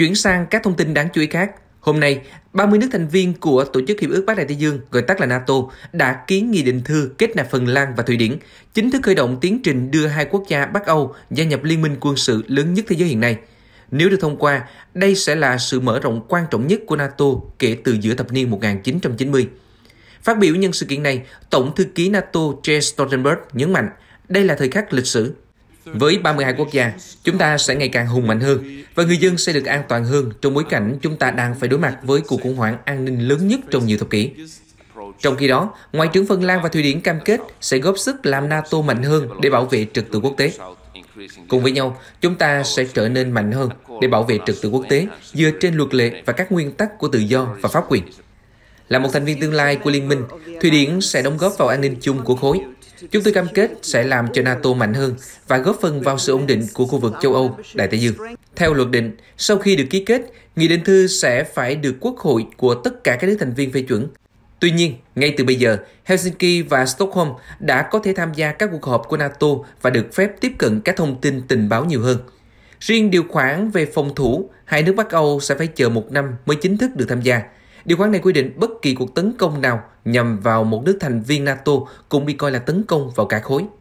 Chuyển sang các thông tin đáng chú ý khác. Hôm nay, 30 nước thành viên của Tổ chức Hiệp ước Bắc Đại Tây Dương, gọi tắt là NATO, đã ký nghị định thư kết nạp Phần Lan và Thụy Điển, chính thức khởi động tiến trình đưa hai quốc gia Bắc Âu gia nhập liên minh quân sự lớn nhất thế giới hiện nay. Nếu được thông qua, đây sẽ là sự mở rộng quan trọng nhất của NATO kể từ giữa thập niên 1990. Phát biểu nhân sự kiện này, Tổng thư ký NATO Jens Stoltenberg nhấn mạnh đây là thời khắc lịch sử với 32 quốc gia, chúng ta sẽ ngày càng hùng mạnh hơn và người dân sẽ được an toàn hơn trong bối cảnh chúng ta đang phải đối mặt với cuộc khủng hoảng an ninh lớn nhất trong nhiều thập kỷ. Trong khi đó, Ngoại trưởng Phần Lan và Thụy Điển cam kết sẽ góp sức làm NATO mạnh hơn để bảo vệ trật tự quốc tế. Cùng với nhau, chúng ta sẽ trở nên mạnh hơn để bảo vệ trật tự quốc tế dựa trên luật lệ và các nguyên tắc của tự do và pháp quyền. Là một thành viên tương lai của Liên minh, Thụy Điển sẽ đóng góp vào an ninh chung của khối Chúng tôi cam kết sẽ làm cho NATO mạnh hơn và góp phần vào sự ổn định của khu vực châu Âu, Đại Tây Dương. Theo luật định, sau khi được ký kết, nghị định thư sẽ phải được Quốc hội của tất cả các nước thành viên phê chuẩn. Tuy nhiên, ngay từ bây giờ, Helsinki và Stockholm đã có thể tham gia các cuộc họp của NATO và được phép tiếp cận các thông tin tình báo nhiều hơn. Riêng điều khoản về phòng thủ, hai nước Bắc Âu sẽ phải chờ một năm mới chính thức được tham gia – Điều khoản này quy định bất kỳ cuộc tấn công nào nhằm vào một nước thành viên NATO cũng bị coi là tấn công vào cả khối.